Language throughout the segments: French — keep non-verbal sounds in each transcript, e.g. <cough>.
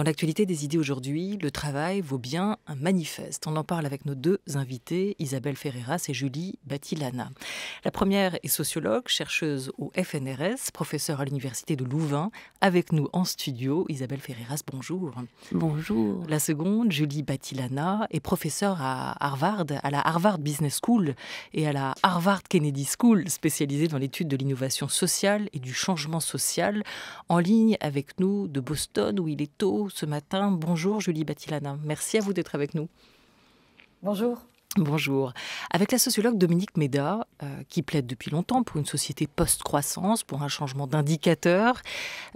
Dans l'actualité des idées aujourd'hui, le travail vaut bien un manifeste. On en parle avec nos deux invités, Isabelle Ferreras et Julie Batilana. La première est sociologue, chercheuse au FNRS, professeure à l'Université de Louvain. Avec nous en studio, Isabelle Ferreras, bonjour. Bonjour. La seconde, Julie Batilana, est professeure à Harvard, à la Harvard Business School et à la Harvard Kennedy School, spécialisée dans l'étude de l'innovation sociale et du changement social, en ligne avec nous de Boston où il est tôt ce matin. Bonjour Julie Batilana, merci à vous d'être avec nous. Bonjour. Bonjour. Avec la sociologue Dominique Méda, euh, qui plaide depuis longtemps pour une société post-croissance, pour un changement d'indicateur,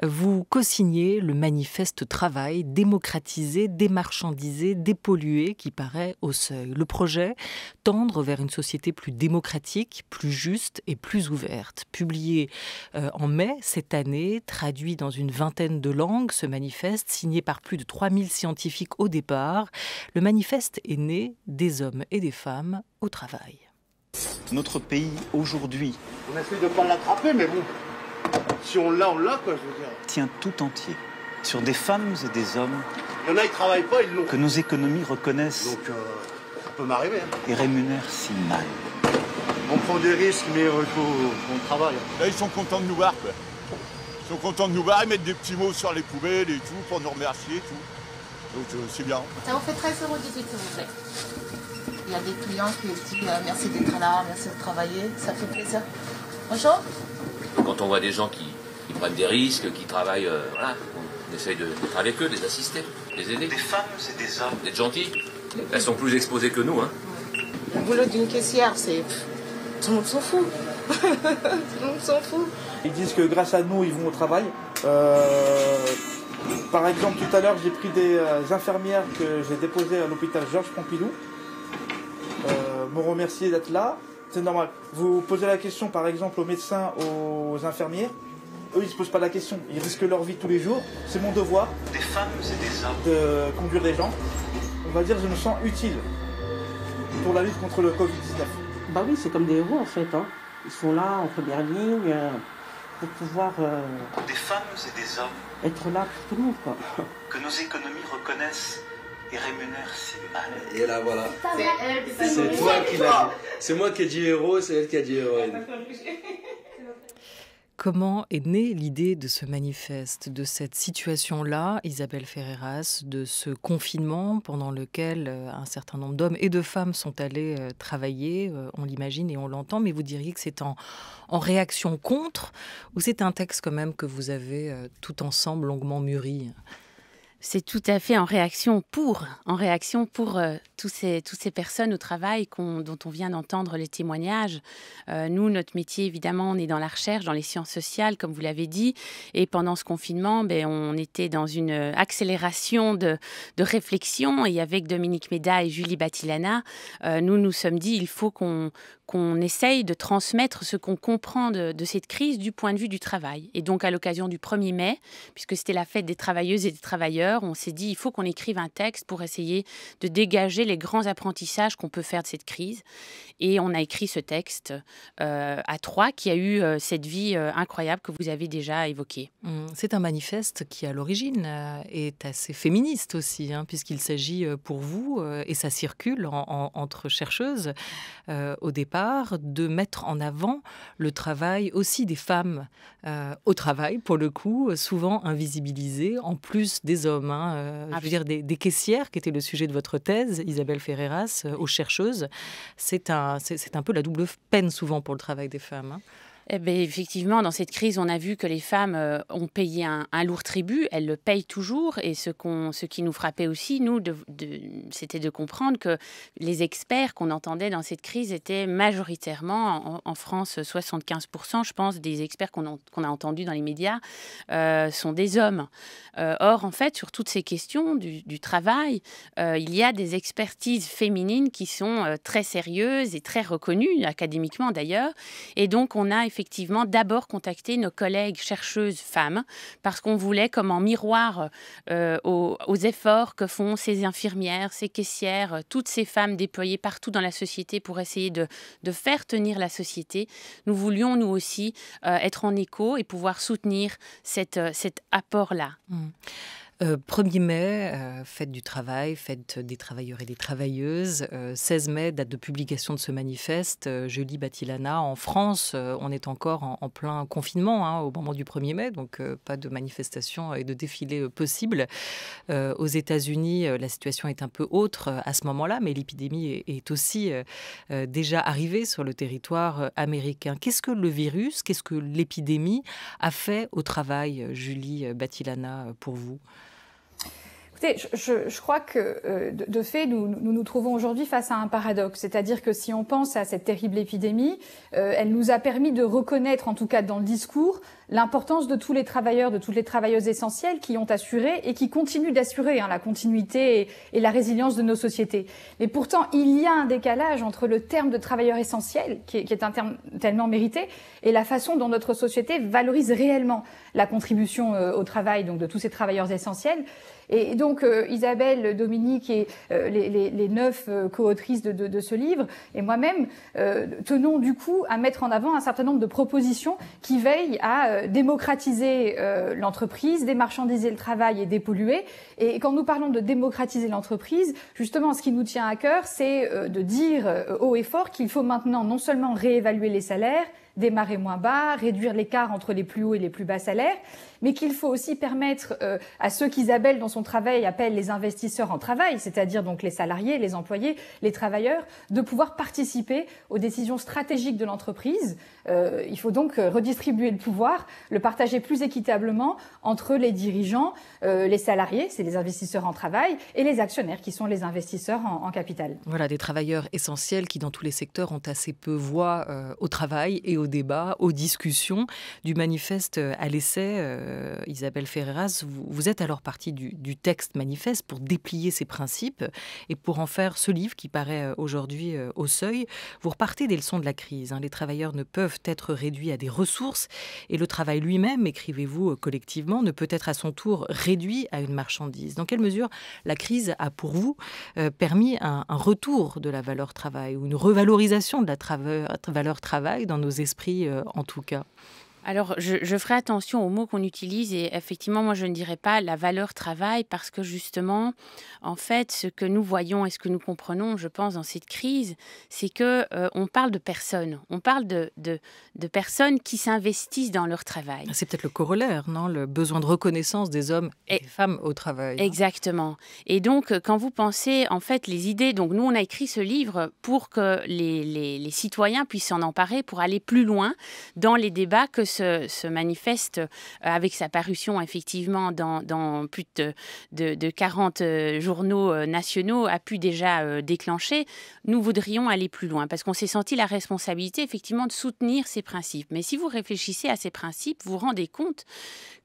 vous co-signez le manifeste Travail démocratisé, démarchandisé, dépollué qui paraît au seuil. Le projet Tendre vers une société plus démocratique, plus juste et plus ouverte. Publié euh, en mai cette année, traduit dans une vingtaine de langues, ce manifeste, signé par plus de 3000 scientifiques au départ, le manifeste est né des hommes et des des femmes au travail. Notre pays aujourd'hui. On essaie de ne pas l'attraper, mais bon, si on l'a, on l'a, quoi, je veux dire. Tient tout entier sur des femmes et des hommes. Il y en a, ils travaillent pas, ils l'ont. Que nos économies reconnaissent. Donc, euh, ça peut m'arriver. Hein. Et rémunèrent si mal. On prend des risques, mais euh, on travaille. Là, ils sont contents de nous voir, quoi. Ils sont contents de nous voir, ils mettent des petits mots sur les poubelles et tout, pour nous remercier et tout. Donc, euh, c'est bien. Ça vous fait 13,18 euros, s'il vous plaît. Il y a des clients qui disent euh, merci d'être là, merci de travailler, ça fait plaisir. Bonjour. Quand on voit des gens qui, prennent des risques, qui travaillent, euh, voilà, on essaye d'être avec eux, de les assister, les aider. Des femmes, c'est des hommes. D'être gentils. Elles sont plus exposées que nous. Hein. Le boulot d'une caissière, c'est. Tout le monde s'en fout. <laughs> Tout le monde s'en fout. Ils disent que grâce à nous, ils vont au travail. Euh, par exemple, tout à l'heure, j'ai pris des infirmières que j'ai déposées à l'hôpital Georges Pompidou me remercier d'être là. C'est normal. Vous posez la question, par exemple, aux médecins, aux infirmières. Eux, ils se posent pas la question. Ils risquent leur vie tous les jours. C'est mon devoir. Des femmes, c'est des hommes. De conduire des gens. On va dire, je me sens utile pour la lutte contre le Covid-19. Bah oui, c'est comme des héros, en fait. Hein. Ils sont là, en première ligne, euh, pour pouvoir... Euh, des femmes et des hommes. Être là pour tout le monde, Que nos économies reconnaissent et là voilà. C'est euh, toi qui l'as dit. C'est moi qui ai dit héros, c'est elle qui a dit héroïne. <laughs> Comment est née l'idée de ce manifeste, de cette situation-là, Isabelle Ferreras, de ce confinement pendant lequel euh, un certain nombre d'hommes et de femmes sont allés euh, travailler, on l'imagine et on l'entend, mais vous diriez que c'est en, réaction contre ou c'est un texte quand même que vous avez tout ensemble longuement mûri c'est tout à fait en réaction pour, en réaction pour euh, tous ces, toutes ces personnes au travail dont on vient d'entendre les témoignages. Euh, nous, notre métier, évidemment, on est dans la recherche, dans les sciences sociales, comme vous l'avez dit. Et pendant ce confinement, ben, on était dans une accélération de, réflexion. Et avec Dominique Méda et Julie Batilana, euh, nous nous sommes dit, il faut qu'on qu'on essaye de transmettre ce qu'on comprend de, de, cette crise du point de vue du travail. Et donc, à l'occasion du 1er mai, puisque c'était la fête des travailleuses et des travailleurs, on s'est dit, il faut qu'on écrive un texte pour essayer de dégager les grands apprentissages qu'on peut faire de cette crise. Et on a écrit ce texte euh, à trois qui a eu euh, cette vie euh, incroyable que vous avez déjà évoquée. Mm. C'est un manifeste qui, à l'origine, est assez féministe aussi, hein, puisqu'il s'agit pour vous, et ça circule entre chercheuses au départ, de mettre en avant le travail aussi des femmes au travail, pour le coup, souvent invisibilisées, en plus des hommes. Hein, ah je veux dire, des, des caissières, qui était le sujet de votre thèse, Isabelle Ferreras, euh, aux chercheuses, c'est un, peu la double peine souvent pour le travail des femmes. Hein. Eh ben, effectivement, dans cette crise, on a vu que les femmes euh, ont payé un, lourd tribut. Elles le payent toujours. Et ce, qu'on, ce qui nous frappait aussi, nous, c'était de comprendre que les experts qu'on entendait dans cette crise étaient majoritairement, en, France, 75%, je pense, des experts qu'on, a entendus dans les médias euh, sont des hommes. Euh, or, en fait, sur toutes ces questions du, travail, il y a des expertises féminines qui sont très sérieuses et très reconnues, académiquement d'ailleurs. Et donc, on a effectivement d'abord contacter nos collègues chercheuses femmes parce qu'on voulait, comme en miroir euh, aux, efforts que font ces infirmières, ces caissières, toutes ces femmes déployées partout dans la société pour essayer de, faire tenir la société, nous voulions nous aussi euh, être en écho et pouvoir soutenir euh, cet apport-là. Mmh. 1er euh, mai, euh, fête du travail, fête des travailleurs et des travailleuses. 16 euh, mai, date de publication de ce manifeste. Julie Batilana. En France, on est encore en, plein confinement hein, au moment du 1er mai, donc pas de manifestation et de défilé possible. aux États-Unis, la situation est un peu autre à ce moment-là, mais l'épidémie est aussi déjà arrivée sur le territoire américain. Qu'est-ce que le virus, qu'est-ce que l'épidémie a fait au travail, Julie Batilana, pour vous je, crois que euh, de, fait, nous, nous trouvons aujourd'hui face à un paradoxe. C'est-à-dire que si on pense à cette terrible épidémie, euh, elle nous a permis de reconnaître, en tout cas dans le discours, l'importance de tous les travailleurs, de toutes les travailleuses essentielles qui ont assuré et qui continuent d'assurer hein, la continuité et, la résilience de nos sociétés. Mais pourtant, il y a un décalage entre le terme de travailleur essentiel, qui est, un terme tellement mérité, et la façon dont notre société valorise réellement la contribution euh, au travail donc de tous ces travailleurs essentiels. Et donc euh, Isabelle, Dominique et euh, les, neuf euh, coautrices de, de, ce livre et moi-même tenons du coup à mettre en avant un certain nombre de propositions qui veillent à démocratiser l'entreprise, démarchandiser le travail et dépolluer. Et quand nous parlons de démocratiser l'entreprise, justement, ce qui nous tient à cœur, c'est de dire haut et fort qu'il faut maintenant non seulement réévaluer les salaires, démarrer moins bas, réduire l'écart entre les plus hauts et les plus bas salaires, mais qu'il faut aussi permettre euh, à ceux qu'Isabelle, dans son travail, appelle les investisseurs en travail, c'est-à-dire donc les salariés, les employés, les travailleurs, de pouvoir participer aux décisions stratégiques de l'entreprise. Euh, il faut donc euh, redistribuer le pouvoir, le partager plus équitablement entre les dirigeants, les salariés, c'est les investisseurs en travail, et les actionnaires, qui sont les investisseurs en capital. Voilà, des travailleurs essentiels qui, dans tous les secteurs, ont assez peu voix au travail et au débat, aux discussions, du manifeste à l'essai euh, Isabelle Ferreras, vous, êtes alors partie du, texte manifeste pour déplier ces principes et pour en faire ce livre qui paraît euh, aujourd'hui euh, au seuil. Vous repartez des leçons de la crise. Hein. Les travailleurs ne peuvent être réduits à des ressources et le travail lui-même, écrivez-vous collectivement, ne peut être à son tour réduit à une marchandise. Dans quelle mesure la crise a pour vous permis un, retour de la valeur travail ou une revalorisation de la valeur travail dans nos esprits en tout cas alors, je, ferai attention aux mots qu'on utilise et effectivement, moi, je ne dirais pas la valeur travail parce que justement, en fait, ce que nous voyons et ce que nous comprenons, je pense, dans cette crise, c'est que euh, on parle de personnes, on parle de, de, personnes qui s'investissent dans leur travail. C'est peut-être le corollaire, non Le besoin de reconnaissance des hommes et, des femmes au travail. Hein. Exactement. Et donc, euh, quand vous pensez, en fait, les idées, donc nous, on a écrit ce livre pour que les, citoyens puissent s'en emparer, pour aller plus loin dans les débats que se, manifeste euh, avec sa parution effectivement dans, plus de, de, 40 euh, journaux euh, nationaux a pu déjà déclencher, nous voudrions aller plus loin parce qu'on s'est senti la responsabilité effectivement de soutenir ces principes. Mais si vous réfléchissez à ces principes, vous vous rendez compte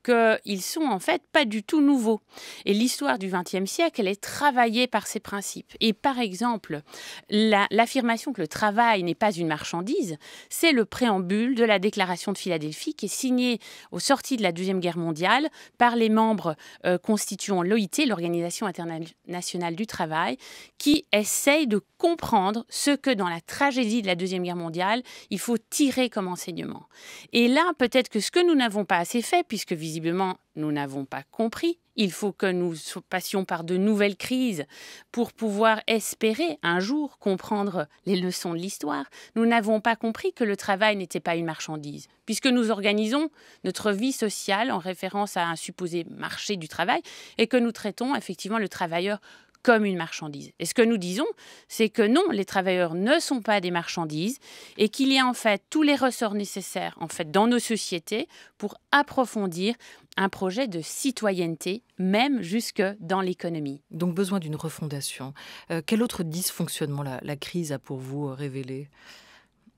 qu'ils sont en fait pas du tout nouveaux. Et l'histoire du XXe siècle, elle est travaillée par ces principes. Et par exemple, l'affirmation que le travail n'est pas une marchandise, c'est le préambule de la déclaration de Philadelphie qui est signé au sorties de la Deuxième Guerre mondiale par les membres euh, constituant l'OIT, l'Organisation internationale du travail, qui essaye de comprendre ce que dans la tragédie de la Deuxième Guerre mondiale, il faut tirer comme enseignement. Et là, peut-être que ce que nous n'avons pas assez fait, puisque visiblement nous n'avons pas compris, il faut que nous passions par de nouvelles crises pour pouvoir espérer un jour comprendre les leçons de l'histoire. Nous n'avons pas compris que le travail n'était pas une marchandise, puisque nous organisons notre vie sociale en référence à un supposé marché du travail et que nous traitons effectivement le travailleur comme une marchandise. Et ce que nous disons, c'est que non, les travailleurs ne sont pas des marchandises et qu'il y a en fait tous les ressorts nécessaires en fait dans nos sociétés pour approfondir un projet de citoyenneté, même jusque dans l'économie. Donc besoin d'une refondation. Euh, quel autre dysfonctionnement la, crise a pour vous euh, révélé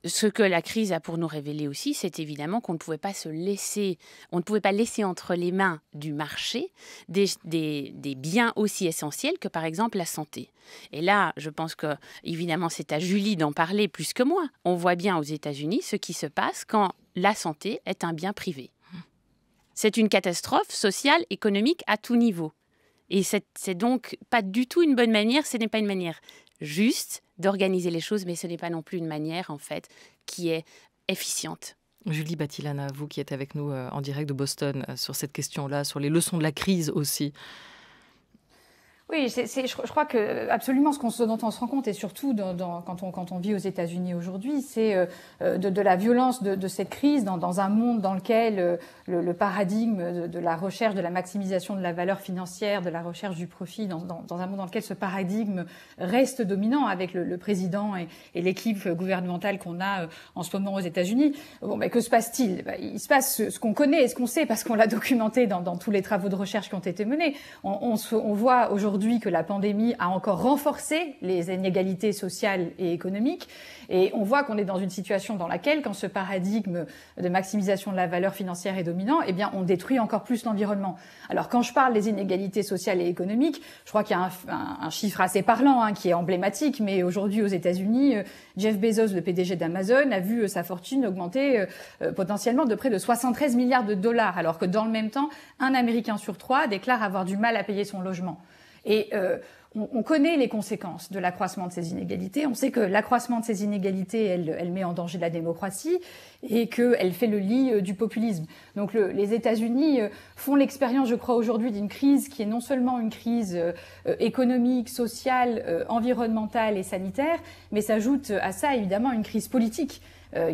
ce que la crise a pour nous révéler aussi, c'est évidemment qu'on ne pouvait pas se laisser, on ne pouvait pas laisser entre les mains du marché des, des biens aussi essentiels que par exemple la santé. Et là, je pense que évidemment c'est à Julie d'en parler plus que moi. On voit bien aux États-Unis ce qui se passe quand la santé est un bien privé. C'est une catastrophe sociale, économique à tout niveau. Et c'est donc pas du tout une bonne manière, ce n'est pas une manière juste d'organiser les choses, mais ce n'est pas non plus une manière, en fait, qui est efficiente. Julie Batilana, vous qui êtes avec nous euh, en direct de Boston euh, sur cette question-là, sur les leçons de la crise aussi, oui, c'est, je, crois que euh, absolument ce, qu'on, se dont on se rend compte, et surtout dans, dans, quand, on, quand, on, vit aux États-Unis aujourd'hui, c'est euh, euh, de, de, la violence de, de cette crise dans, dans, un monde dans lequel le, paradigme de, la recherche, de la maximisation de la valeur financière, de la recherche du profit, dans, un monde dans lequel ce paradigme reste dominant avec le, le président et, et, l'équipe gouvernementale qu'on a en ce moment aux États-Unis. Bon, mais que se passe-t-il bah, Il se passe ce, qu'on connaît et ce qu'on sait parce qu'on l'a documenté dans, tous les travaux de recherche qui ont été menés. On, on, se, on voit aujourd'hui que la pandémie a encore renforcé les inégalités sociales et économiques. Et on voit qu'on est dans une situation dans laquelle, quand ce paradigme de maximisation de la valeur financière est dominant, eh bien, on détruit encore plus l'environnement. Alors, quand je parle des inégalités sociales et économiques, je crois qu'il y a un, chiffre assez parlant, hein, qui est emblématique. Mais aujourd'hui, aux États-Unis, euh, Jeff Bezos, le PDG d'Amazon, a vu euh, sa fortune augmenter euh, potentiellement de près de 73 milliards de dollars, alors que dans le même temps, un Américain sur trois déclare avoir du mal à payer son logement. Et euh, on, connaît les conséquences de l'accroissement de ces inégalités. On sait que l'accroissement de ces inégalités, elle, elle, met en danger la démocratie et qu'elle fait le lit euh, du populisme. Donc les États-Unis euh, font l'expérience, je crois, aujourd'hui d'une crise qui est non seulement une crise euh, économique, sociale, environnementale et sanitaire, mais s'ajoute à ça évidemment une crise politique.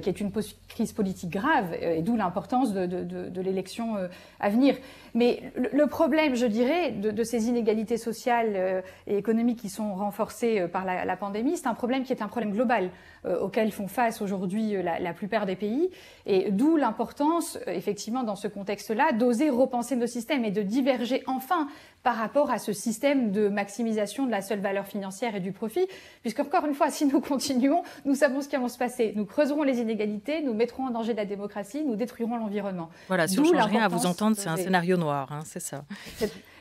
qui est une crise politique grave, et d'où l'importance de, l'élection à venir. Mais le, le, problème, je dirais, de, ces inégalités sociales et économiques qui sont renforcées euh, par la, pandémie, c'est un problème qui est un problème global euh, auquel font face aujourd'hui euh, la, la, plupart des pays, et d'où l'importance, effectivement, dans ce contexte-là, d'oser repenser nos systèmes et de diverger enfin par rapport à ce système de maximisation de la seule valeur financière et du profit, puisque encore une fois, <laughs> si nous continuons, nous savons ce qui va se passer. Nous creuserons les inégalités, nous mettrons en danger la démocratie, nous détruirons l'environnement. Voilà, si on change rien à vous entendre, c'est un scénario noir, hein, c'est ça.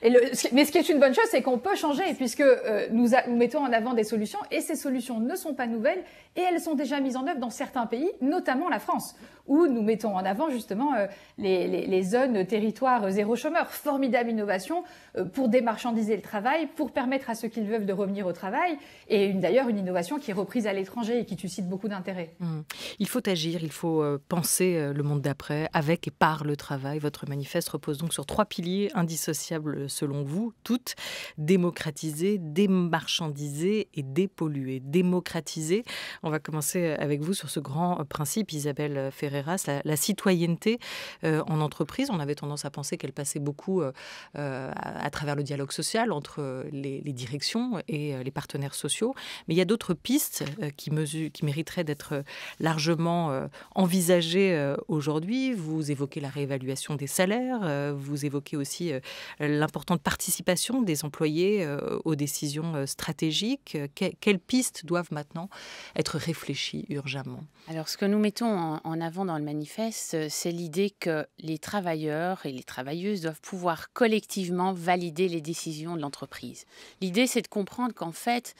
Et mais ce qui est une bonne chose, c'est qu'on peut changer, puisque euh, nous, mettons en avant des solutions, et ces solutions ne sont pas nouvelles, et elles sont déjà mises en œuvre dans certains pays, notamment la France, où nous mettons en avant justement euh, les, zones, territoires euh, zéro chômeur. Formidable innovation, pour démarchandiser le travail, pour permettre à ceux qui le veulent de revenir au travail, et d'ailleurs une innovation qui est reprise à l'étranger et qui suscite beaucoup d'intérêt. Mmh. Il faut agir, il faut euh, penser euh, le monde d'après avec et par le travail. Votre manifeste repose donc sur trois piliers indissociables euh, selon vous, toutes démocratiser, démarchandiser et dépolluer. Démocratiser, on va commencer avec vous sur ce grand principe, Isabelle Ferreras, la, citoyenneté en entreprise. On avait tendance à penser qu'elle passait beaucoup à, à travers le dialogue social entre euh, les, directions et euh, les partenaires sociaux. Mais il y a d'autres pistes euh, qui, mesurent, qui mériteraient d'être largement envisagées aujourd'hui. Vous évoquez la réévaluation des salaires, vous évoquez aussi l'importante participation des employés aux décisions stratégiques. quelles pistes doivent maintenant être réfléchies urgemment Alors ce que nous mettons en avant dans le manifeste, c'est l'idée que les travailleurs et les travailleuses doivent pouvoir collectivement valider les décisions de l'entreprise. L'idée, c'est de comprendre qu'en fait,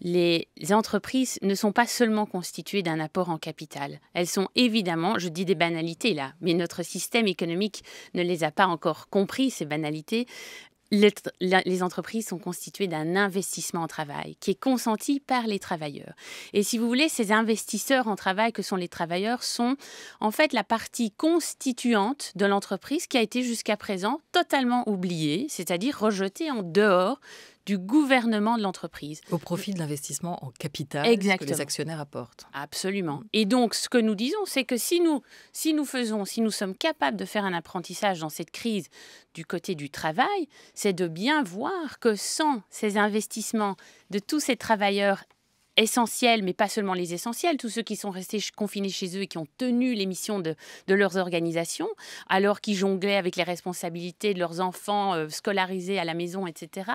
les entreprises ne sont pas seulement constituées d'un apport en capital. Elles sont évidemment, je dis des banalités là, mais notre système économique ne les a pas encore compris, ces banalités les entreprises sont constituées d'un investissement en travail qui est consenti par les travailleurs. Et si vous voulez, ces investisseurs en travail que sont les travailleurs sont en fait la partie constituante de l'entreprise qui a été jusqu'à présent totalement oubliée, c'est-à-dire rejetée en dehors du gouvernement de l'entreprise. Au profit de l'investissement en capital que les actionnaires apportent. Absolument. Et donc, ce que nous disons, c'est que si nous, si nous faisons, si nous sommes capables de faire un apprentissage dans cette crise du côté du travail, c'est de bien voir que sans ces investissements de tous ces travailleurs essentiels, mais pas seulement les essentiels, tous ceux qui sont restés confinés chez eux et qui ont tenu les missions de, leurs organisations, alors qu'ils jonglaient avec les responsabilités de leurs enfants euh, scolarisés à la maison, etc.,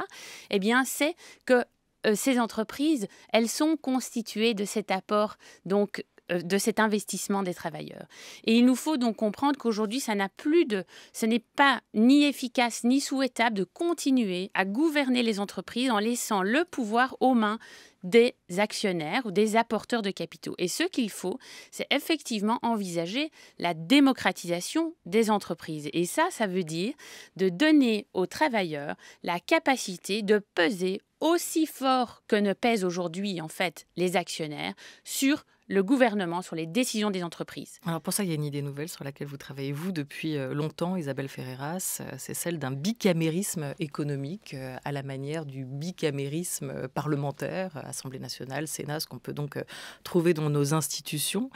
eh bien, c'est que euh, ces entreprises, elles sont constituées de cet apport donc euh, de cet investissement des travailleurs. Et il nous faut donc comprendre qu'aujourd'hui, ça n'a plus de, ce n'est pas ni efficace ni souhaitable de continuer à gouverner les entreprises en laissant le pouvoir aux mains des actionnaires ou des apporteurs de capitaux. Et ce qu'il faut, c'est effectivement envisager la démocratisation des entreprises. Et ça, ça veut dire de donner aux travailleurs la capacité de peser aussi fort que ne pèsent aujourd'hui en fait les actionnaires sur le gouvernement sur les décisions des entreprises. Alors pour ça, il y a une idée nouvelle sur laquelle vous travaillez, vous, depuis euh, longtemps, Isabelle Ferreras, euh, c'est celle d'un bicamérisme économique euh, à la manière du bicamérisme parlementaire, Assemblée nationale, Sénat, ce qu'on peut donc trouver dans nos institutions,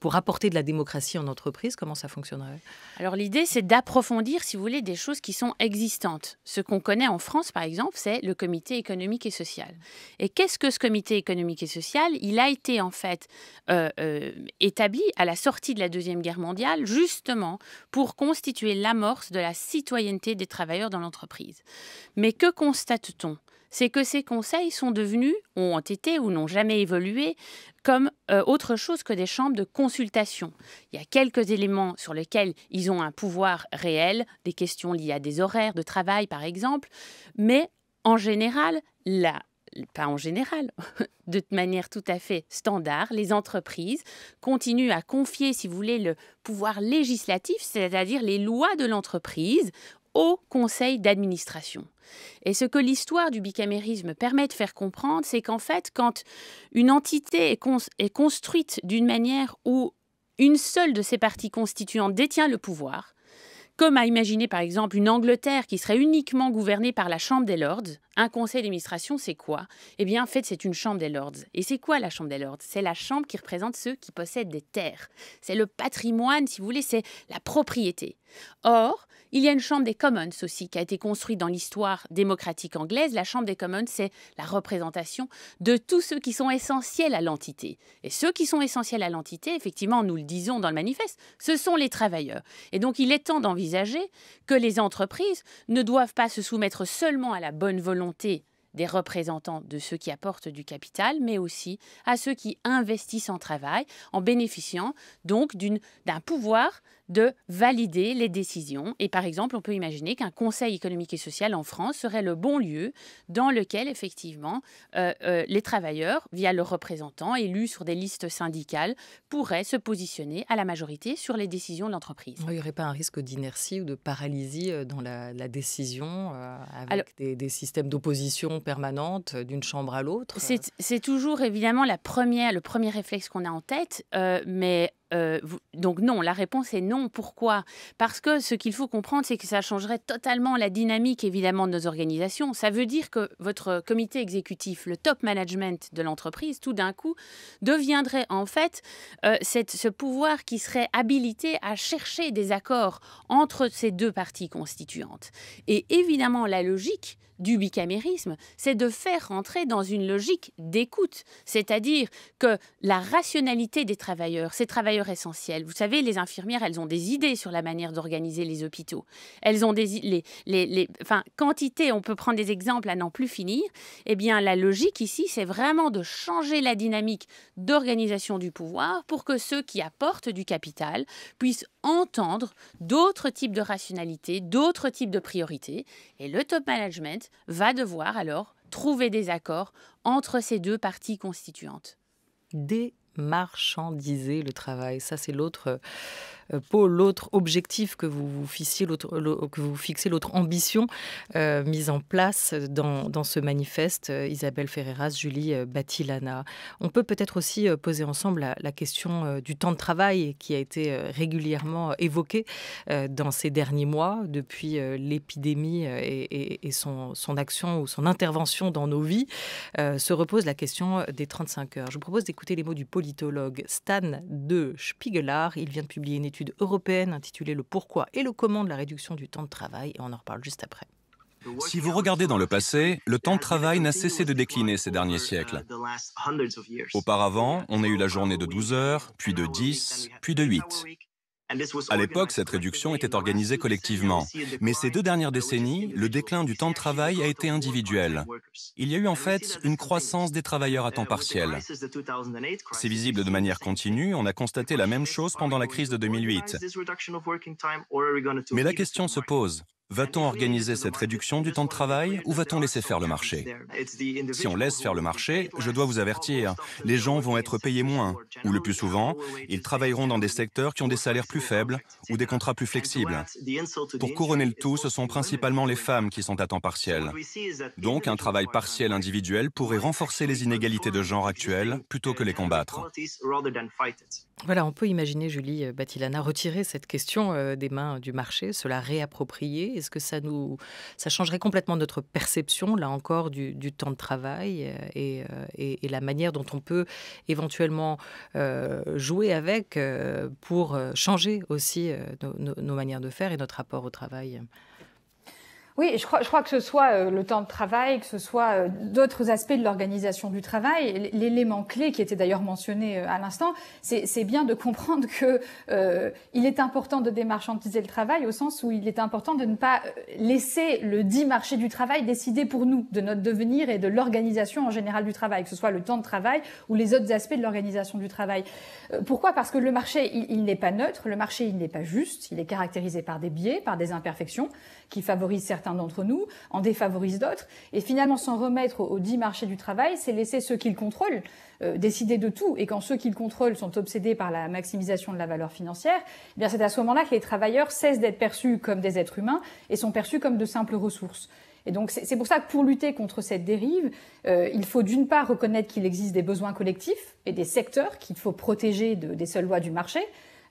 pour apporter de la démocratie en entreprise. Comment ça fonctionnerait Alors l'idée, c'est d'approfondir, si vous voulez, des choses qui sont existantes. Ce qu'on connaît en France, par exemple, c'est le comité économique et social. Et qu'est-ce que ce comité économique et social Il a été en fait euh, euh, établi à la sortie de la Deuxième Guerre mondiale, justement pour constituer l'amorce de la citoyenneté des travailleurs dans l'entreprise. Mais que constate-t-on c'est que ces conseils sont devenus, ont été ou n'ont jamais évolué, comme euh, autre chose que des chambres de consultation. Il y a quelques éléments sur lesquels ils ont un pouvoir réel, des questions liées à des horaires de travail par exemple, mais en général, la pas en général, <laughs> de manière tout à fait standard, les entreprises continuent à confier, si vous voulez, le pouvoir législatif, c'est-à-dire les lois de l'entreprise, au conseil d'administration. Et ce que l'histoire du bicamérisme permet de faire comprendre, c'est qu'en fait, quand une entité est, construite d'une manière où une seule de ses parties constituantes détient le pouvoir, comme à imaginer par exemple une Angleterre qui serait uniquement gouvernée par la Chambre des Lords. Un conseil d'administration, c'est quoi Eh bien, en fait, c'est une Chambre des Lords. Et c'est quoi la Chambre des Lords C'est la Chambre qui représente ceux qui possèdent des terres. C'est le patrimoine, si vous voulez, c'est la propriété. Or, il y a une Chambre des Commons aussi qui a été construite dans l'histoire démocratique anglaise. La Chambre des Commons, c'est la représentation de tous ceux qui sont essentiels à l'entité. Et ceux qui sont essentiels à l'entité, effectivement, nous le disons dans le manifeste, ce sont les travailleurs. Et donc il est temps d'envisager que les entreprises ne doivent pas se soumettre seulement à la bonne volonté des représentants de ceux qui apportent du capital, mais aussi à ceux qui investissent en travail, en bénéficiant donc d'un pouvoir de valider les décisions. Et par exemple, on peut imaginer qu'un Conseil économique et social en France serait le bon lieu dans lequel, effectivement, euh, euh, les travailleurs, via leurs représentants élus sur des listes syndicales, pourraient se positionner à la majorité sur les décisions de l'entreprise. Il n'y aurait pas un risque d'inertie ou de paralysie euh, dans la, décision avec des, systèmes d'opposition permanente d'une chambre à l'autre C'est toujours évidemment la première, le premier réflexe qu'on a en tête, mais euh, donc non, la réponse est non. Pourquoi Parce que ce qu'il faut comprendre, c'est que ça changerait totalement la dynamique, évidemment, de nos organisations. Ça veut dire que votre comité exécutif, le top management de l'entreprise, tout d'un coup, deviendrait en fait euh, ce pouvoir qui serait habilité à chercher des accords entre ces deux parties constituantes. Et évidemment, la logique, du bicamérisme, c'est de faire rentrer dans une logique d'écoute, c'est-à-dire que la rationalité des travailleurs, ces travailleurs essentiels, vous savez, les infirmières, elles ont des idées sur la manière d'organiser les hôpitaux. Elles ont des les, les, enfin, quantité, on peut prendre des exemples à n'en plus finir. Eh bien, la logique ici, c'est vraiment de changer la dynamique d'organisation du pouvoir pour que ceux qui apportent du capital puissent entendre d'autres types de rationalité, d'autres types de priorités. Et le top management, va devoir alors trouver des accords entre ces deux parties constituantes. Démarchandiser le travail, ça c'est l'autre euh, euh, Pour l'autre objectif que vous, l'autre, que vous fixez, l'autre ambition euh, mise en place dans, ce manifeste, euh, Isabelle Ferreras, Julie Batilana. On peut peut-être aussi poser ensemble la, question du temps de travail qui a été régulièrement évoqué dans ces derniers mois, depuis l'épidémie et, son, son, action ou son intervention dans nos vies, se repose la question des 35 heures. Je vous propose d'écouter les mots du politologue Stan de Spiegelard. Il vient de publier une étude étude européenne intitulée Le pourquoi et le comment de la réduction du temps de travail, et on en reparle juste après. Si vous regardez dans le passé, le temps de travail n'a cessé de décliner ces derniers siècles. Auparavant, on a eu la journée de 12 heures, puis de 10, puis de 8. À l'époque, cette réduction était organisée collectivement. Mais ces deux dernières décennies, le déclin du temps de travail a été individuel. Il y a eu en fait une croissance des travailleurs à temps partiel. C'est visible de manière continue, on a constaté la même chose pendant la crise de 2008. Mais la question se pose, Va-t-on organiser cette réduction du temps de travail ou va-t-on laisser faire le marché Si on laisse faire le marché, je dois vous avertir, les gens vont être payés moins, ou le plus souvent, ils travailleront dans des secteurs qui ont des salaires plus faibles ou des contrats plus flexibles. Pour couronner le tout, ce sont principalement les femmes qui sont à temps partiel. Donc un travail partiel individuel pourrait renforcer les inégalités de genre actuelles plutôt que les combattre. Voilà, on peut imaginer, Julie euh, Batilana, retirer cette question euh, des mains du marché, se la réapproprier est-ce que ça changerait complètement notre perception, là encore, du, temps de travail euh, euh, et, la manière dont on peut éventuellement euh, jouer avec pour changer aussi nos manières de faire et notre rapport au travail oui, je crois, je crois que ce soit euh, le temps de travail, que ce soit euh, d'autres aspects de l'organisation du travail, l'élément clé qui était d'ailleurs mentionné euh, à l'instant, c'est bien de comprendre que euh, il est important de démarchandiser le travail au sens où il est important de ne pas laisser le dit marché du travail décider pour nous de notre devenir et de l'organisation en général du travail, que ce soit le temps de travail ou les autres aspects de l'organisation du travail. Pourquoi Parce que le marché, il, n'est pas neutre, le marché, il n'est pas juste, il est caractérisé par des biais, par des imperfections qui favorisent certains d'entre nous, en défavorise d'autres, et finalement s'en remettre aux dix marchés du travail, c'est laisser ceux qu'ils contrôlent euh, décider de tout, et quand ceux qu'ils contrôlent sont obsédés par la maximisation de la valeur financière, eh bien c'est à ce moment-là que les travailleurs cessent d'être perçus comme des êtres humains et sont perçus comme de simples ressources. Et donc c'est pour ça que pour lutter contre cette dérive, euh, il faut d'une part reconnaître qu'il existe des besoins collectifs et des secteurs qu'il faut protéger des seules lois du marché,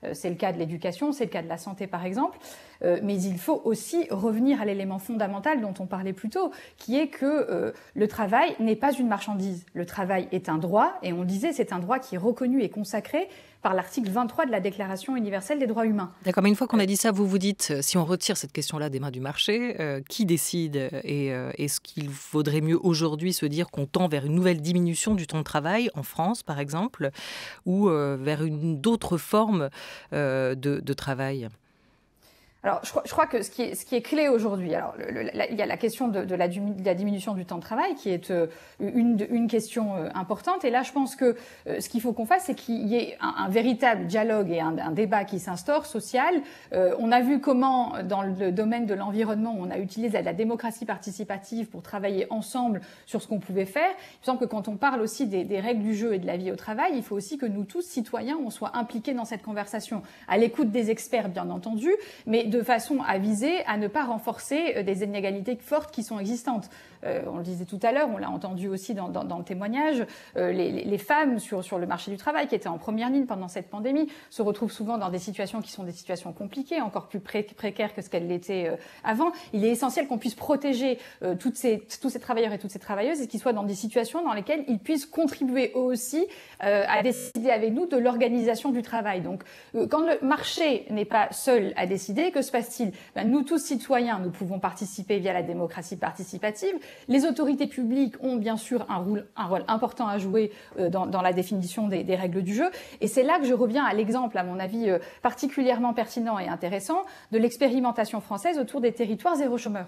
euh, c'est le cas de l'éducation, c'est le cas de la santé par exemple. Euh, mais il faut aussi revenir à l'élément fondamental dont on parlait plus tôt, qui est que euh, le travail n'est pas une marchandise. Le travail est un droit, et on disait c'est un droit qui est reconnu et consacré par l'article 23 de la Déclaration universelle des droits humains. D'accord, mais une fois qu'on euh, a dit ça, vous vous dites, euh, si on retire cette question-là des mains du marché, euh, qui décide Et est-ce qu'il vaudrait mieux aujourd'hui se dire qu'on tend vers une nouvelle diminution du temps de travail en France, par exemple, ou vers une d'autres formes de travail alors, je crois, que ce qui est, ce qui est clé aujourd'hui, alors il y a la question de, la, diminution du temps de travail qui est euh, une, question euh, importante. Et là, je pense que euh, ce qu'il faut qu'on fasse, c'est qu'il y ait un, véritable dialogue et un, débat qui s'instaure social. on a vu comment, dans le domaine de l'environnement, on a utilisé la démocratie participative pour travailler ensemble sur ce qu'on pouvait faire. Il me semble que quand on parle aussi des, des, règles du jeu et de la vie au travail, il faut aussi que nous tous, citoyens, on soit impliqués dans cette conversation, à l'écoute des experts, bien entendu, mais de façon à viser à ne pas renforcer euh, des inégalités fortes qui sont existantes. Euh, on le disait tout à l'heure, on l'a entendu aussi dans, le témoignage, euh, les, femmes sur, sur le marché du travail qui étaient en première ligne pendant cette pandémie se retrouvent souvent dans des situations qui sont des situations compliquées, encore plus précaires que ce qu'elles l'étaient avant. Il est essentiel qu'on puisse protéger toutes ces, tous ces travailleurs et toutes ces travailleuses et qu'ils soient dans des situations dans lesquelles ils puissent contribuer eux aussi à décider avec nous de l'organisation du travail. Donc, quand le marché n'est pas seul à décider, que se passe-t-il ben, Nous tous, citoyens, nous pouvons participer via la démocratie participative. Les autorités publiques ont bien sûr un rôle, important à jouer euh, dans, la définition des, règles du jeu. Et c'est là que je reviens à l'exemple, à mon avis, euh, particulièrement pertinent et intéressant de l'expérimentation française autour des territoires zéro chômeur.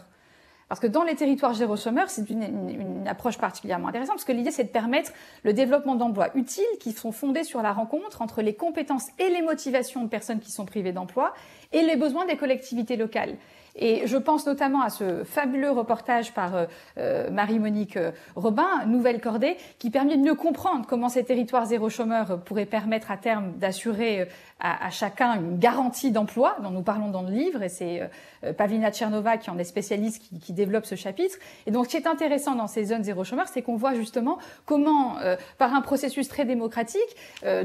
Parce que dans les territoires zéro chômeur, c'est une, approche particulièrement intéressante, parce que l'idée, c'est de permettre le développement d'emplois utiles qui sont fondés sur la rencontre entre les compétences et les motivations de personnes qui sont privées d'emploi et les besoins des collectivités locales. Et je pense notamment à ce fabuleux reportage par euh, euh, Marie-Monique euh, Robin, Nouvelle Cordée, qui permet de mieux comprendre comment ces territoires zéro chômeur pourraient permettre à terme d'assurer à, chacun une garantie d'emploi, dont nous parlons dans le livre, et c'est Pavlina Tchernova qui en est spécialiste qui, qui, développe ce chapitre. Et donc ce qui est intéressant dans ces zones zéro chômeur, c'est qu'on voit justement comment, par un processus très démocratique,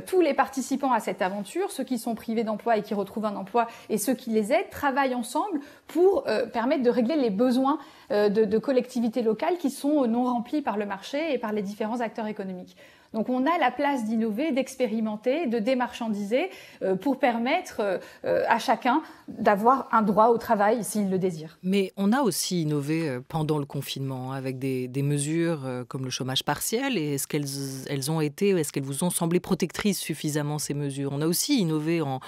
tous les participants à cette aventure, ceux qui sont privés d'emploi et qui retrouvent un emploi, et ceux qui les aident travaillent ensemble pour euh, permettre de régler les besoins euh, de, de collectivités locales qui sont non remplis par le marché et par les différents acteurs économiques. Donc on a la place d'innover, d'expérimenter, de démarchandiser euh, pour permettre euh, euh, à chacun d'avoir un droit au travail s'il le désire. Mais on a aussi innové pendant le confinement hein, avec des, mesures comme le chômage partiel. Est-ce qu'elles ont été, est-ce qu'elles vous ont semblé protectrices suffisamment ces mesures On a aussi innové en,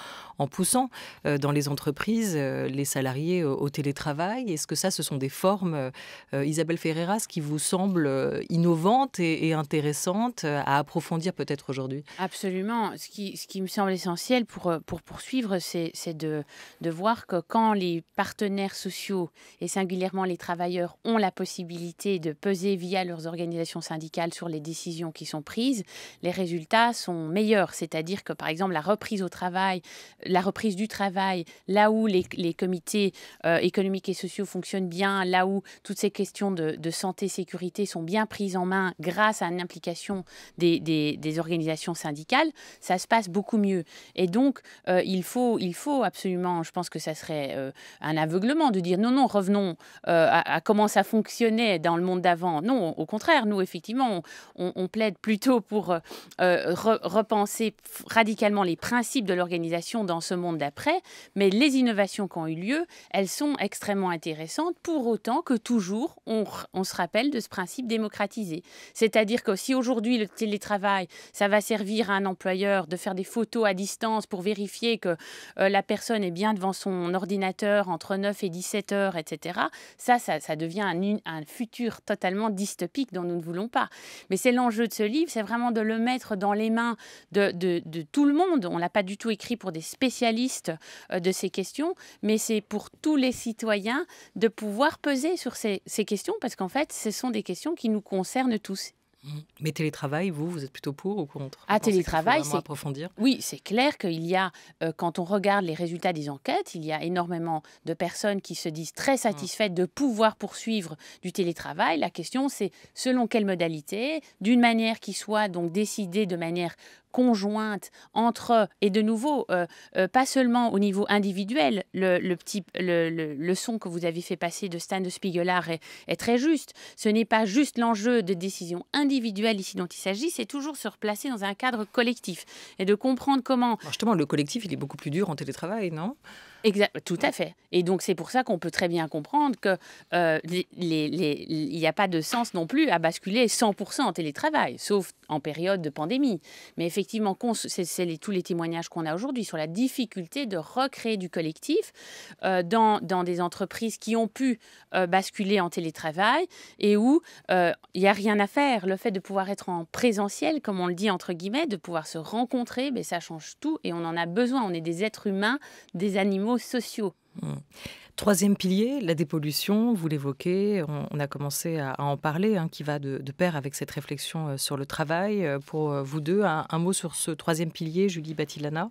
poussant dans les entreprises les salariés au télétravail. Est-ce que ça, ce sont des formes, Isabelle Ferreras, qui vous semblent innovantes et, intéressantes approfondir peut-être aujourd'hui Absolument. Ce qui, ce qui me semble essentiel pour, euh, pour poursuivre, c'est de, de voir que quand les partenaires sociaux et singulièrement les travailleurs ont la possibilité de peser via leurs organisations syndicales sur les décisions qui sont prises, les résultats sont meilleurs. C'est-à-dire que par exemple la reprise au travail, la reprise du travail, là où les, les comités euh, économiques et sociaux fonctionnent bien, là où toutes ces questions de, de santé, sécurité sont bien prises en main grâce à une implication des des, organisations syndicales, ça se passe beaucoup mieux. Et donc, euh, il, faut, il faut absolument, je pense que ça serait euh, un aveuglement de dire non, non, revenons euh, à, comment ça fonctionnait dans le monde d'avant. Non, au contraire, nous, effectivement, on, plaide plutôt pour repenser radicalement les principes de l'organisation dans ce monde d'après, mais les innovations qui ont eu lieu, elles sont extrêmement intéressantes, pour autant que toujours, on, on se rappelle de ce principe démocratisé. C'est-à-dire que si aujourd'hui le télé travail, ça va servir à un employeur de faire des photos à distance pour vérifier que euh, la personne est bien devant son ordinateur entre 9 et 17 heures, etc. Ça, ça, devient un, futur totalement dystopique dont nous ne voulons pas. Mais c'est l'enjeu de ce livre, c'est vraiment de le mettre dans les mains de, tout le monde. On l'a pas du tout écrit pour des spécialistes euh, de ces questions, mais c'est pour tous les citoyens de pouvoir peser sur ces questions parce qu'en fait, ce sont des questions qui nous concernent tous mais télétravail, vous, vous êtes plutôt pour ou contre Ah, télétravail, c'est approfondir. Oui, c'est clair qu'il y a, euh, quand on regarde les résultats des enquêtes, il y a énormément de personnes qui se disent très mm. satisfaites de pouvoir poursuivre du télétravail. La question, c'est selon quelle modalité, d'une manière qui soit donc décidée de manière conjointe entre, et de nouveau, euh, euh, pas seulement au niveau individuel, le, petit, le, le, son que vous avez fait passer de Stan de Spiegelard est, très juste. Ce n'est pas juste l'enjeu de décision individuelle ici dont il s'agit, c'est toujours se replacer dans un cadre collectif et de comprendre comment... justement, le collectif, il est beaucoup plus dur en télétravail, non Exact, tout à fait. Et donc c'est pour ça qu'on peut très bien comprendre que euh, il n'y a pas de sens non plus à basculer 100% en télétravail, sauf en période de pandémie. Mais effectivement, c'est tous les témoignages qu'on a aujourd'hui sur la difficulté de recréer du collectif euh, dans, des entreprises qui ont pu euh, basculer en télétravail et où il n'y a rien à faire. Le fait de pouvoir être en présentiel, comme on le dit entre guillemets, de pouvoir se rencontrer, mais ben, ça change tout et on en a besoin. On est des êtres humains, des animaux sociaux. Hmm. Troisième pilier, la dépollution, vous l'évoquez, on, a commencé à, en parler, hein, qui va de, pair avec cette réflexion euh, sur le travail. Euh, pour euh, vous deux, un, un mot sur ce troisième pilier, Julie Batilana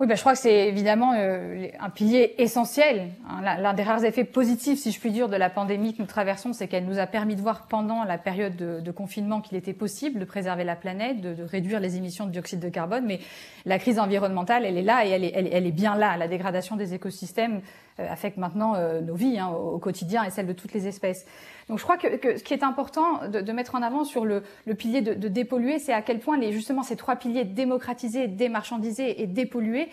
oui, ben, je crois que c'est évidemment euh, un pilier essentiel. Hein. L'un des rares effets positifs, si je puis dire, de la pandémie que nous traversons, c'est qu'elle nous a permis de voir pendant la période de, confinement qu'il était possible de préserver la planète, de, réduire les émissions de dioxyde de carbone. Mais la crise environnementale, elle est là et elle est, elle est bien là. La dégradation des écosystèmes, euh, affectent maintenant euh, nos vies hein, au, quotidien et celles de toutes les espèces. Donc je crois que, ce qui est important de, mettre en avant sur le, pilier de, de dépolluer, c'est à quel point les, justement ces trois piliers démocratiser, démarchandiser et dépolluer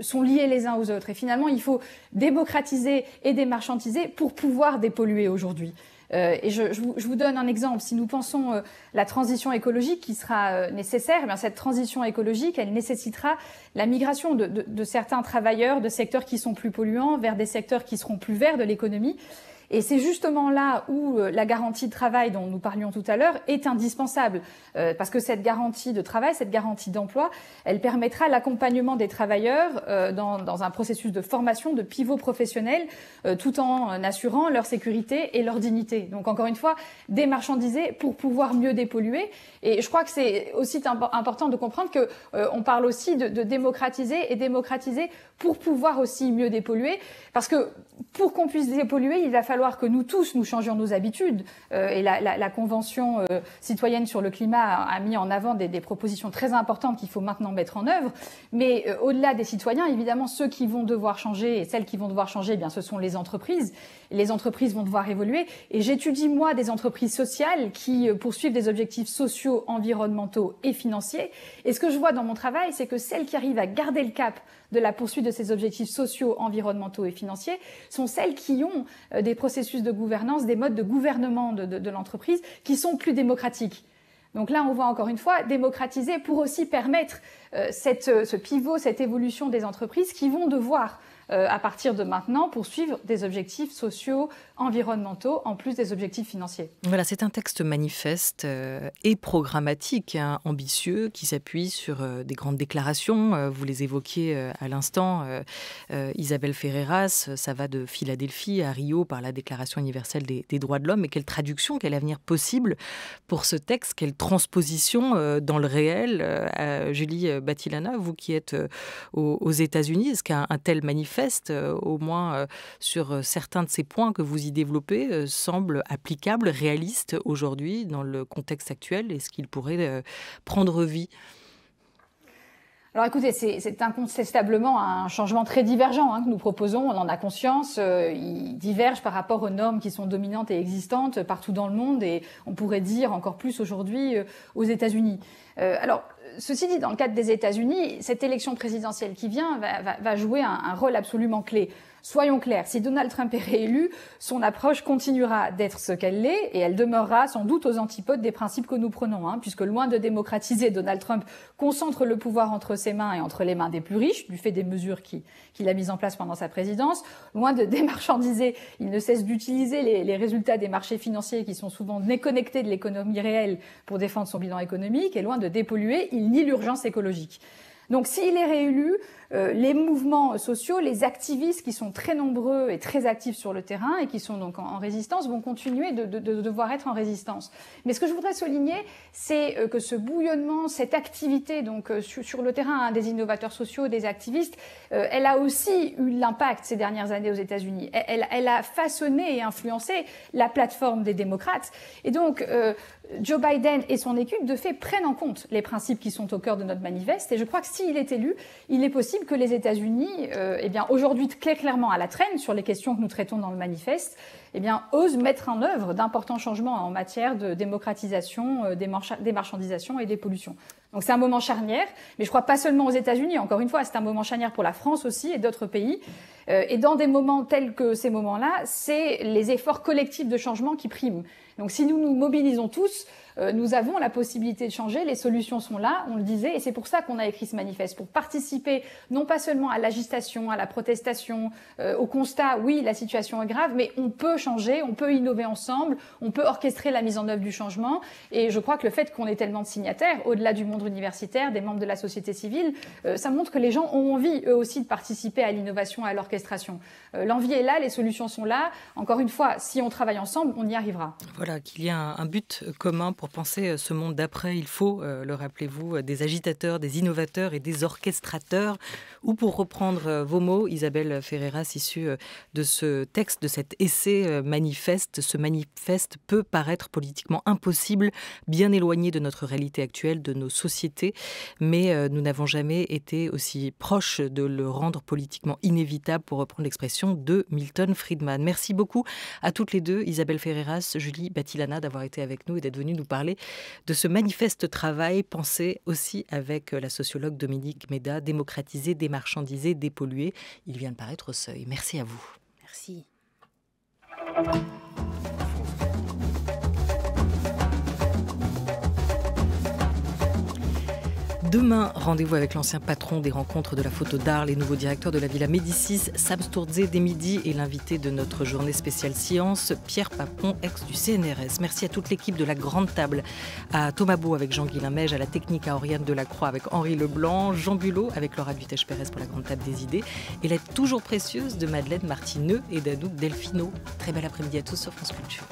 sont liés les uns aux autres. Et finalement, il faut démocratiser et démarchandiser pour pouvoir dépolluer aujourd'hui. Euh, et je, vous, donne un exemple. Si nous pensons euh, la transition écologique qui sera euh, nécessaire, eh bien cette transition écologique, elle nécessitera la migration de, de certains travailleurs de secteurs qui sont plus polluants vers des secteurs qui seront plus verts de l'économie. Et c'est justement là où euh, la garantie de travail dont nous parlions tout à l'heure est indispensable, euh, parce que cette garantie de travail, cette garantie d'emploi, elle permettra l'accompagnement des travailleurs euh, dans, un processus de formation, de pivot professionnel, tout en assurant leur sécurité et leur dignité. Donc encore une fois, démarchandiser pour pouvoir mieux dépolluer. Et je crois que c'est aussi important de comprendre que on parle aussi de, de démocratiser et démocratiser pour pouvoir aussi mieux dépolluer. Parce que pour qu'on puisse dépolluer, il va falloir que nous tous, nous changions nos habitudes. Euh, et la, Convention euh, citoyenne sur le climat a, mis en avant des, propositions très importantes qu'il faut maintenant mettre en œuvre. Mais euh, au-delà des citoyens, évidemment, ceux qui vont devoir changer et celles qui vont devoir changer, eh bien, ce sont les entreprises. Les entreprises vont devoir évoluer. Et j'étudie, moi, des entreprises sociales qui poursuivent des objectifs sociaux, environnementaux et financiers. Et ce que je vois dans mon travail, c'est que celles qui arrivent à garder le cap de la poursuite de ces objectifs sociaux, environnementaux et financiers sont celles qui ont euh, des processus de gouvernance, des modes de gouvernement de, l'entreprise qui sont plus démocratiques. Donc là, on voit encore une fois démocratiser pour aussi permettre euh, euh, ce pivot, cette évolution des entreprises qui vont devoir euh, à partir de maintenant poursuivre des objectifs sociaux, environnementaux, en plus des objectifs financiers. Voilà, c'est un texte manifeste euh, et programmatique, hein, ambitieux, qui s'appuie sur euh, des grandes déclarations. vous les évoquiez à l'instant, Isabelle Ferreras, ça va de Philadelphie à Rio par la Déclaration universelle des, des droits de l'homme. Et quelle traduction, quel avenir possible pour ce texte, quelle transposition dans le réel Julie Batilana, vous qui êtes aux, États-Unis, est-ce qu'un tel manifeste euh, au moins euh, sur euh, certains de ces points que vous y développez, semble applicable, réaliste aujourd'hui dans le contexte actuel Est-ce qu'il pourrait prendre vie alors écoutez, c'est incontestablement un changement très divergent hein, que nous proposons, on en a conscience, il diverge par rapport aux normes qui sont dominantes et existantes partout dans le monde et on pourrait dire encore plus aujourd'hui aux États-Unis. alors ceci dit, dans le cadre des États-Unis, cette élection présidentielle qui vient va, jouer un, rôle absolument clé. Soyons clairs, si Donald Trump est réélu, son approche continuera d'être ce qu'elle l'est et elle demeurera sans doute aux antipodes des principes que nous prenons, hein, puisque loin de démocratiser, Donald Trump concentre le pouvoir entre ses mains et entre les mains des plus riches, du fait des mesures qu'il a mises en place pendant sa présidence. Loin de <laughs> démarchandiser, il ne cesse d'utiliser les résultats des marchés financiers qui sont souvent déconnectés de l'économie réelle pour défendre son bilan économique. Et loin de dépolluer, il nie l'urgence écologique. Donc s'il est réélu, euh, les mouvements sociaux, les activistes qui sont très nombreux et très actifs sur le terrain et qui sont donc en, résistance vont continuer de, de, de, devoir être en résistance. Mais ce que je voudrais souligner, c'est euh, que ce bouillonnement, cette activité donc euh, sur, le terrain hein, des innovateurs sociaux, des activistes, elle a aussi eu l'impact ces dernières années aux États-Unis. Elle, elle, a façonné et influencé la plateforme des démocrates. Et donc, Joe Biden et son équipe, de fait, prennent en compte les principes qui sont au cœur de notre manifeste. Et je crois que s'il est élu, il est possible que les États-Unis, euh, eh bien aujourd'hui clairement à la traîne sur les questions que nous traitons dans le manifeste, eh bien osent mettre en œuvre d'importants changements en matière de démocratisation, euh, des, marchandisations et des pollutions. Donc c'est un moment charnière, mais je crois pas seulement aux États-Unis. Encore une fois, c'est un moment charnière pour la France aussi et d'autres pays. Euh, et dans des moments tels que ces moments-là, c'est les efforts collectifs de changement qui priment. Donc si nous nous mobilisons tous, euh, nous avons la possibilité de changer, les solutions sont là, on le disait, et c'est pour ça qu'on a écrit ce manifeste, pour participer non pas seulement à l'agitation, à la protestation, euh, au constat, oui, la situation est grave, mais on peut changer, on peut innover ensemble, on peut orchestrer la mise en œuvre du changement, et je crois que le fait qu'on ait tellement de signataires, au-delà du monde universitaire, des membres de la société civile, euh, ça montre que les gens ont envie, eux aussi, de participer à l'innovation, à l'orchestration. L'envie est là, les solutions sont là. Encore une fois, si on travaille ensemble, on y arrivera. Voilà, qu'il y a un but commun pour pour penser euh, ce monde d'après, il faut, euh, le rappelez-vous, euh, des agitateurs, des innovateurs et des orchestrateurs ou pour reprendre euh, vos mots, Isabelle Ferreras, issue euh, de ce texte, de cet essai euh, manifeste, ce manifeste peut paraître politiquement impossible, bien éloigné de notre réalité actuelle, de nos sociétés, mais nous n'avons jamais été aussi proches de le rendre politiquement inévitable, pour reprendre l'expression de Milton Friedman. Merci beaucoup à toutes les deux, Isabelle Ferreras, Julie Batilana, d'avoir été avec nous et d'être venue nous parler de ce manifeste travail pensé aussi avec la sociologue Dominique Méda, démocratiser, des Marchandisés, dépollué. Il vient de paraître au seuil. Merci à vous. Merci. Demain, rendez-vous avec l'ancien patron des rencontres de la photo d'art, les nouveaux directeurs de la Villa Médicis, Sam Stourdze dès midi et l'invité de notre journée spéciale science, Pierre Papon, ex du CNRS. Merci à toute l'équipe de la Grande Table, à Thomas Beau avec Jean-Guilain à la technique à Oriane Delacroix avec Henri Leblanc, Jean Bulot avec Laura Dutèche-Pérez pour la Grande Table des idées et l'aide toujours précieuse de Madeleine Martineux et d'Anouk Delfino. Très bel après-midi à tous sur France Culture.